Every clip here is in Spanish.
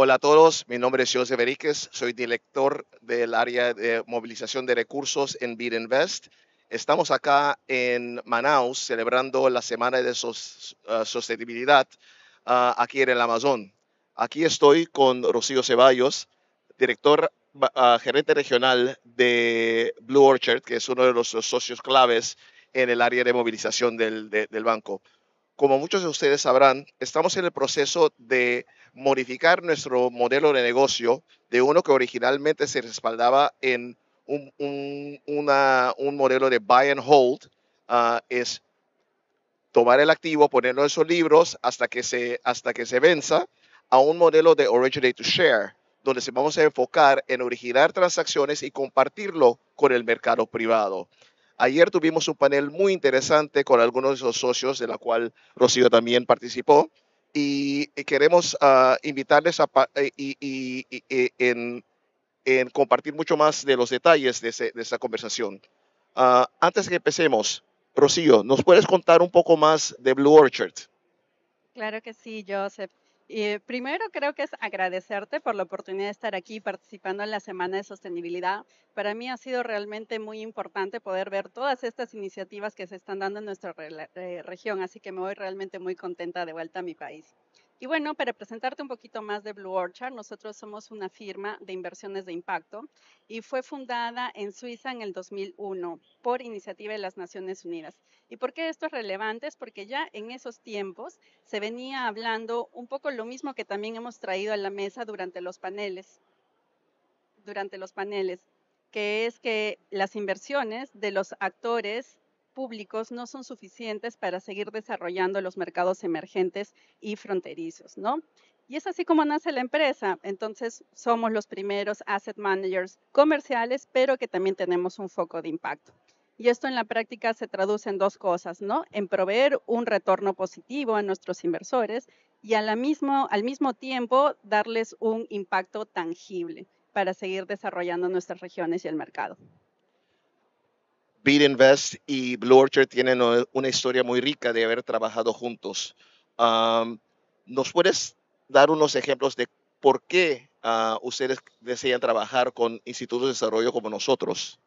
Hola a todos, mi nombre es José Beríquez, soy director del área de movilización de recursos en Bid Invest. Estamos acá en Manaus celebrando la Semana de eh, Sostenibilidad eh, aquí en el Amazon. Aquí estoy con Rocío Ceballos, director eh, gerente regional de Blue Orchard, que es uno de los socios claves en el área de movilización del, del banco. Como muchos de ustedes sabrán, estamos en el proceso de modificar nuestro modelo de negocio de uno que originalmente se respaldaba en un, modelo de buy and hold, ah, es tomar el activo, ponerlo en sus libros hasta que, se, hasta que se venza, a un modelo de originate to share, donde se vamos a enfocar en originar transacciones y compartirlo con el mercado privado. Ayer tuvimos un panel muy interesante con algunos de los socios, de la cual Rocío también participó, y queremos ah, invitarles a, eh, eh, en, compartir mucho más de los detalles de, esta conversación. Ah, antes que empecemos, Rocío, ¿nos puedes contar un poco más de Blue Orchard? Claro que sí, Joseph. Eh, primero creo que es agradecerte por la oportunidad de estar aquí participando en la Semana de Sostenibilidad. Para mí ha sido realmente muy importante poder ver todas estas iniciativas que se están dando en nuestra eh, región, así que me voy realmente muy contenta de vuelta a mi país. Y bueno, para presentarte un poquito más de Blue Orchard, nosotros somos una firma de inversiones de impacto y fue fundada en Suiza en el 2001 por iniciativa de las Naciones Unidas. ¿Y por qué esto es relevante? Es porque ya en esos tiempos se venía hablando un poco lo mismo que también hemos traído a la mesa durante los paneles, durante los paneles, que es que las inversiones de los actores públicos no son suficientes para seguir desarrollando los mercados emergentes y fronterizos, ¿no? Y es así como nace la empresa. Entonces, somos los primeros asset managers comerciales, pero que también tenemos un foco de impacto. Y esto en la práctica se traduce en dos cosas, ¿no? En proveer un retorno positivo a nuestros inversores y mismo, al mismo tiempo darles un impacto tangible para seguir desarrollando nuestras regiones y el mercado. Beat Invest y Blue Orchard tienen eh, una historia muy rica de haber trabajado juntos. ¿Nos puedes dar unos ejemplos de por qué ah, ustedes desean trabajar con institutos de desarrollo como nosotros?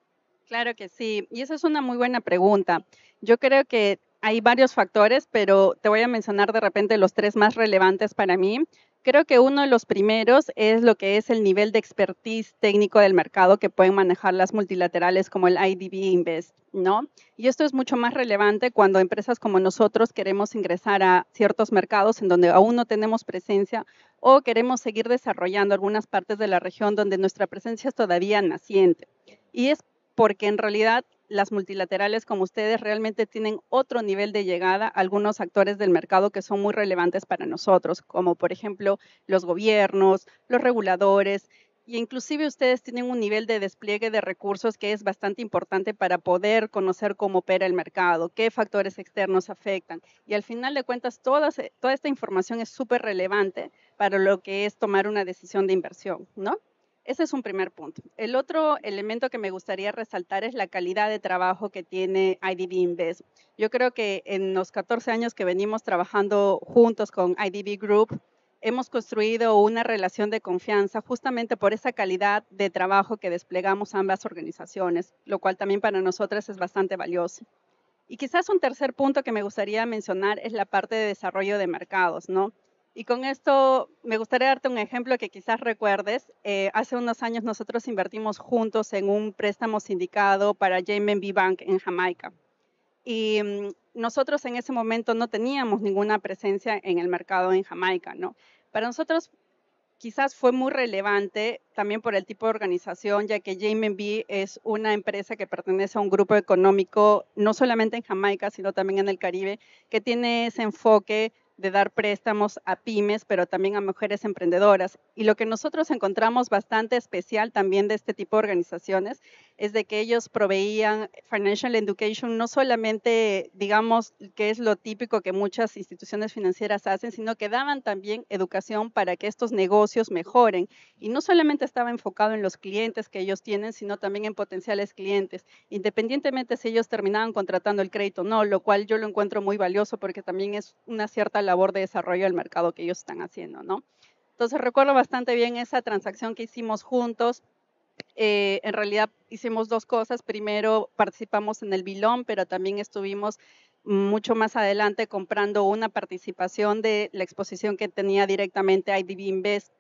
Claro que sí, y esa es una muy buena pregunta. Yo creo que hay varios factores, pero te voy a mencionar de repente los tres más relevantes para mí. Creo que uno de los primeros es lo que es el nivel de expertise técnico del mercado que pueden manejar las multilaterales como el IDB Invest, ¿no? Y esto es mucho más relevante cuando empresas como nosotros queremos ingresar a ciertos mercados en donde aún no tenemos presencia o queremos seguir desarrollando algunas partes de la región donde nuestra presencia es todavía naciente. Y es porque en realidad las multilaterales como ustedes realmente tienen otro nivel de llegada algunos actores del mercado que son muy relevantes para nosotros, como por ejemplo los gobiernos, los reguladores, e inclusive ustedes tienen un nivel de despliegue de recursos que es bastante importante para poder conocer cómo opera el mercado, qué factores externos afectan. Y al final de cuentas, toda, toda esta información es súper relevante para lo que es tomar una decisión de inversión, ¿no? Ese es un primer punto. El otro elemento que me gustaría resaltar es la calidad de trabajo que tiene IDB Invest. Yo creo que en los 14 años que venimos trabajando juntos con IDB Group, hemos construido una relación de confianza justamente por esa calidad de trabajo que desplegamos ambas organizaciones, lo cual también para nosotras es bastante valioso. Y quizás un tercer punto que me gustaría mencionar es la parte de desarrollo de mercados, ¿no? Y con esto me gustaría darte un ejemplo que quizás recuerdes. Eh, hace unos años nosotros invertimos juntos en un préstamo sindicado para JMB Bank en Jamaica. Y mm, nosotros en ese momento no teníamos ninguna presencia en el mercado en Jamaica, ¿no? Para nosotros quizás fue muy relevante también por el tipo de organización, ya que JMB es una empresa que pertenece a un grupo económico, no solamente en Jamaica, sino también en el Caribe, que tiene ese enfoque de dar préstamos a pymes, pero también a mujeres emprendedoras. Y lo que nosotros encontramos bastante especial también de este tipo de organizaciones es de que ellos proveían financial education no solamente, digamos, que es lo típico que muchas instituciones financieras hacen, sino que daban también educación para que estos negocios mejoren. Y no solamente estaba enfocado en los clientes que ellos tienen, sino también en potenciales clientes, independientemente si ellos terminaban contratando el crédito o no, lo cual yo lo encuentro muy valioso porque también es una cierta labor de desarrollo del mercado que ellos están haciendo, ¿no? Entonces recuerdo bastante bien esa transacción que hicimos juntos eh, en realidad hicimos dos cosas. Primero participamos en el Bilón, pero también estuvimos mucho más adelante comprando una participación de la exposición que tenía directamente IDB Invest.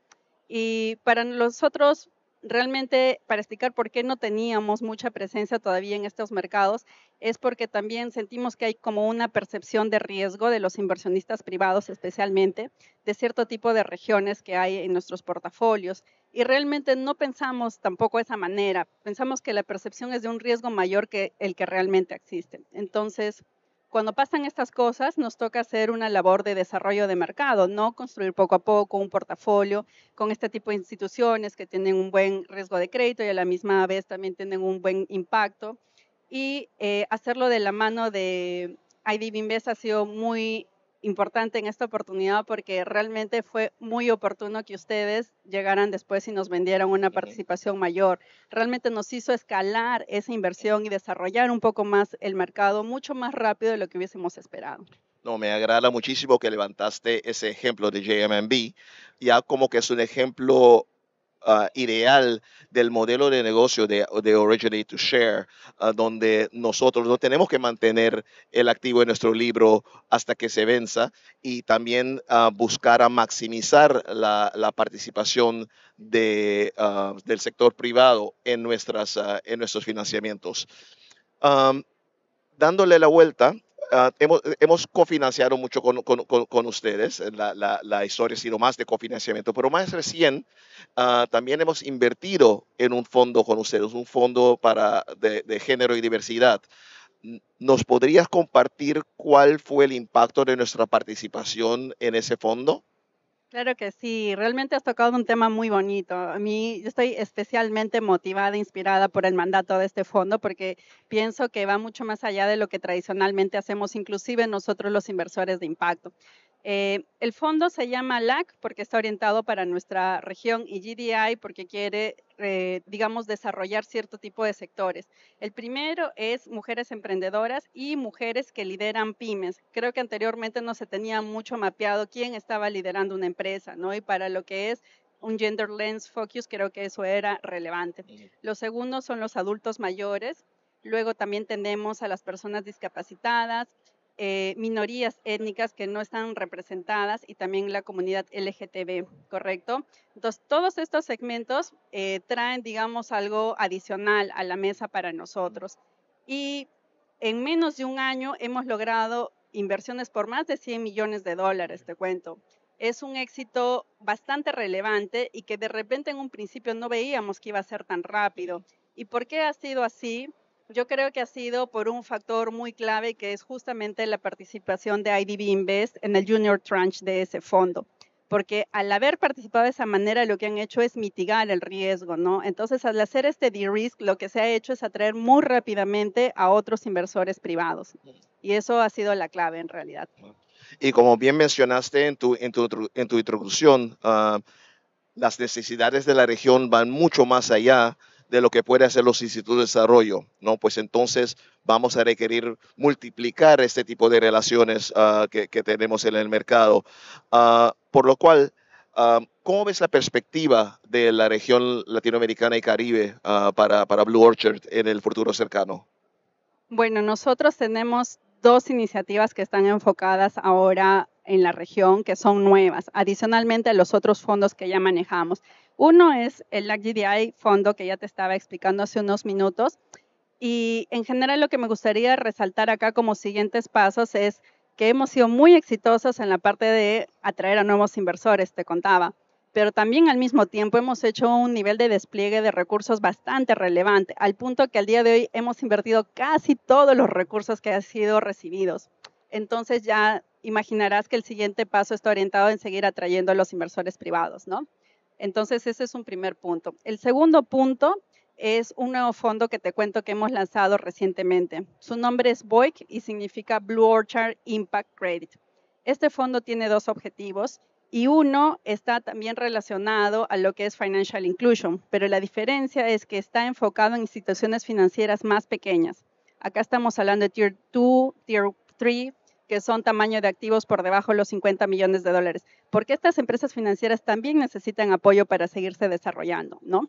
Y para nosotros, realmente, para explicar por qué no teníamos mucha presencia todavía en estos mercados, es porque también sentimos que hay como una percepción de riesgo de los inversionistas privados, especialmente de cierto tipo de regiones que hay en nuestros portafolios y realmente no pensamos tampoco de esa manera. Pensamos que la percepción es de un riesgo mayor que el que realmente existe. Entonces, cuando pasan estas cosas, nos toca hacer una labor de desarrollo de mercado, ¿no? Construir poco a poco un portafolio con este tipo de instituciones que tienen un buen riesgo de crédito y a la misma vez también tienen un buen impacto. Y eh, hacerlo de la mano de IDB Invest ha sido muy importante en esta oportunidad porque realmente fue muy oportuno que ustedes llegaran después y nos vendieran una participación mayor. Realmente nos hizo escalar esa inversión y desarrollar un poco más el mercado mucho más rápido de lo que hubiésemos esperado. No, me agrada muchísimo que levantaste ese ejemplo de JMB, ya como que es un ejemplo Ah, ideal del modelo de negocio de, de Originate to Share, ah, donde nosotros no tenemos que mantener el activo de nuestro libro hasta que se venza y también ah, buscar a maximizar la, participación de, del sector privado en, nuestras, en nuestros financiamientos. dándole la vuelta, Ah, hemos, cofinanciado mucho con, ustedes, eh, la, la, historia ha sido más de cofinanciamiento, pero más recién ah, también hemos invertido en un fondo con ustedes, un fondo para, de, género y diversidad. ¿Nos podrías compartir cuál fue el impacto de nuestra participación en ese fondo? Claro que sí, realmente has tocado un tema muy bonito. A mí estoy especialmente motivada, e inspirada por el mandato de este fondo, porque pienso que va mucho más allá de lo que tradicionalmente hacemos, inclusive nosotros los inversores de impacto. Eh, el fondo se llama LAC porque está orientado para nuestra región y GDI porque quiere, eh, digamos, desarrollar cierto tipo de sectores. El primero es mujeres emprendedoras y mujeres que lideran pymes. Creo que anteriormente no se tenía mucho mapeado quién estaba liderando una empresa, ¿no? Y para lo que es un gender lens focus, creo que eso era relevante. Los segundos son los adultos mayores. Luego también tenemos a las personas discapacitadas, eh, minorías étnicas que no están representadas y también la comunidad LGTB, ¿correcto? Entonces, todos estos segmentos eh, traen, digamos, algo adicional a la mesa para nosotros. Y en menos de un año hemos logrado inversiones por más de 100 millones de dólares, te cuento. Es un éxito bastante relevante y que de repente en un principio no veíamos que iba a ser tan rápido. ¿Y por qué ha sido así? Yo creo que ha sido por un factor muy clave que es justamente la participación de IDB Invest en el junior tranche de ese fondo, porque al haber participado de esa manera lo que han hecho es mitigar el riesgo, ¿no? Entonces, al hacer este de-risk, lo que se ha hecho es atraer muy rápidamente a otros inversores privados. Y eso ha sido la clave en realidad. Y como bien mencionaste en tu, en tu, en tu introducción, ah, las necesidades de la región van mucho más allá de lo que pueden hacer los institutos de desarrollo, ¿no? Pues entonces vamos a requerir multiplicar este tipo de relaciones ah, que, tenemos en el mercado. Ah, por lo cual, ah, ¿cómo ves la perspectiva de la región latinoamericana y caribe para, para Blue Orchard en el futuro cercano? Bueno, nosotros tenemos dos iniciativas que están enfocadas ahora en la región que son nuevas, adicionalmente a los otros fondos que ya manejamos. Uno es el LACGDI fondo que ya te estaba explicando hace unos minutos. Y en general lo que me gustaría resaltar acá como siguientes pasos es que hemos sido muy exitosos en la parte de atraer a nuevos inversores, te contaba, pero también al mismo tiempo hemos hecho un nivel de despliegue de recursos bastante relevante, al punto que al día de hoy hemos invertido casi todos los recursos que han sido recibidos entonces ya imaginarás que el siguiente paso está orientado en seguir atrayendo a los inversores privados, ¿no? Entonces, ese es un primer punto. El segundo punto es un nuevo fondo que te cuento que hemos lanzado recientemente. Su nombre es BOIC y significa Blue Orchard Impact Credit. Este fondo tiene dos objetivos y uno está también relacionado a lo que es Financial Inclusion, pero la diferencia es que está enfocado en instituciones financieras más pequeñas. Acá estamos hablando de Tier 2, Tier 3, que son tamaño de activos por debajo de los 50 millones de dólares, porque estas empresas financieras también necesitan apoyo para seguirse desarrollando, ¿no?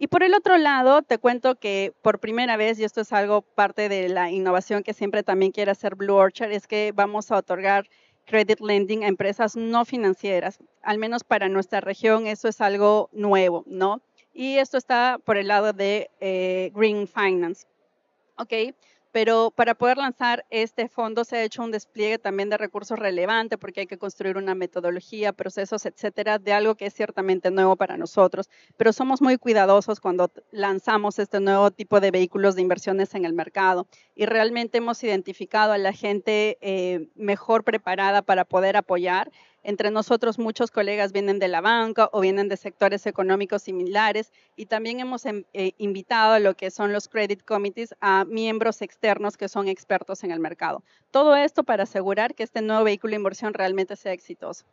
Y por el otro lado, te cuento que por primera vez, y esto es algo parte de la innovación que siempre también quiere hacer Blue Orchard, es que vamos a otorgar credit lending a empresas no financieras. Al menos para nuestra región eso es algo nuevo, ¿no? Y esto está por el lado de eh, Green Finance. ¿Ok? pero para poder lanzar este fondo se ha hecho un despliegue también de recursos relevantes, porque hay que construir una metodología, procesos, etcétera, de algo que es ciertamente nuevo para nosotros, pero somos muy cuidadosos cuando lanzamos este nuevo tipo de vehículos de inversiones en el mercado y realmente hemos identificado a la gente eh, mejor preparada para poder apoyar entre nosotros muchos colegas vienen de la banca o vienen de sectores económicos similares y también hemos em, eh, invitado a lo que son los credit committees a miembros externos que son expertos en el mercado. Todo esto para asegurar que este nuevo vehículo de inversión realmente sea exitoso.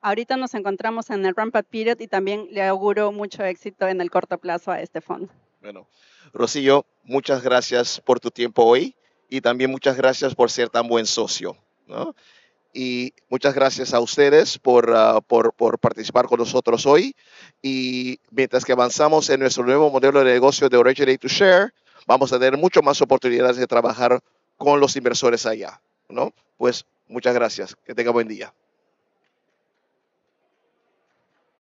Ahorita nos encontramos en el ramp period y también le auguro mucho éxito en el corto plazo a este fondo. Bueno, Rocío, muchas gracias por tu tiempo hoy y también muchas gracias por ser tan buen socio. ¿no? y muchas gracias a ustedes ah, por, participar con nosotros hoy. Y mientras que avanzamos en nuestro nuevo modelo de negocio de Originate to Share, vamos a tener mucho más oportunidades de trabajar con los inversores allá, ¿no? Pues muchas gracias. Que tenga buen día.